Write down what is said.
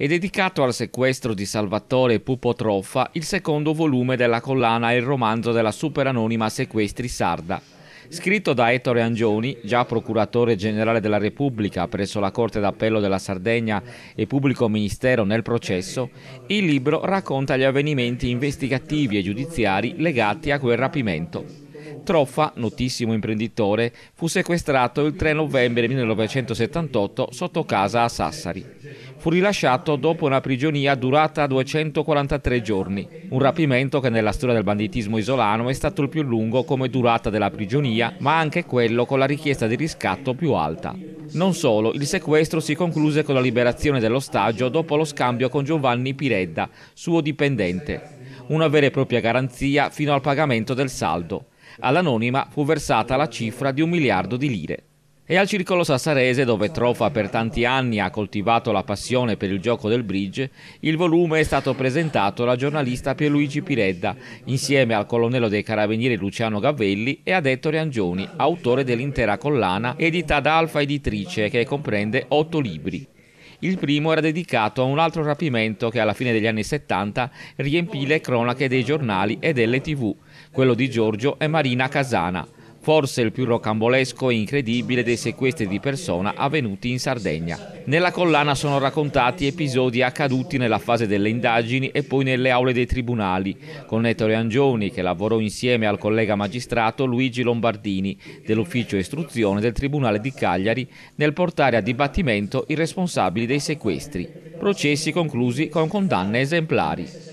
è dedicato al sequestro di Salvatore Pupo Troffa, il secondo volume della collana Il romanzo della superanonima Sequestri Sarda. Scritto da Ettore Angioni, già procuratore generale della Repubblica presso la Corte d'Appello della Sardegna e pubblico ministero nel processo, il libro racconta gli avvenimenti investigativi e giudiziari legati a quel rapimento. Troffa, notissimo imprenditore, fu sequestrato il 3 novembre 1978 sotto casa a Sassari. Fu rilasciato dopo una prigionia durata 243 giorni, un rapimento che nella storia del banditismo isolano è stato il più lungo come durata della prigionia, ma anche quello con la richiesta di riscatto più alta. Non solo, il sequestro si concluse con la liberazione dell'ostaggio dopo lo scambio con Giovanni Piredda, suo dipendente, una vera e propria garanzia fino al pagamento del saldo. All'anonima fu versata la cifra di un miliardo di lire. E al circolo sassarese, dove Trofa per tanti anni ha coltivato la passione per il gioco del bridge, il volume è stato presentato alla giornalista Pierluigi Piredda, insieme al colonnello dei carabinieri Luciano Gavelli e ad Ettore Angioni, autore dell'intera collana, edita da Alfa Editrice, che comprende otto libri. Il primo era dedicato a un altro rapimento che alla fine degli anni 70 riempì le cronache dei giornali e delle tv, quello di Giorgio e Marina Casana forse il più rocambolesco e incredibile dei sequestri di persona avvenuti in Sardegna. Nella collana sono raccontati episodi accaduti nella fase delle indagini e poi nelle aule dei tribunali, con Ettore Angioni che lavorò insieme al collega magistrato Luigi Lombardini dell'ufficio istruzione del Tribunale di Cagliari nel portare a dibattimento i responsabili dei sequestri, processi conclusi con condanne esemplari.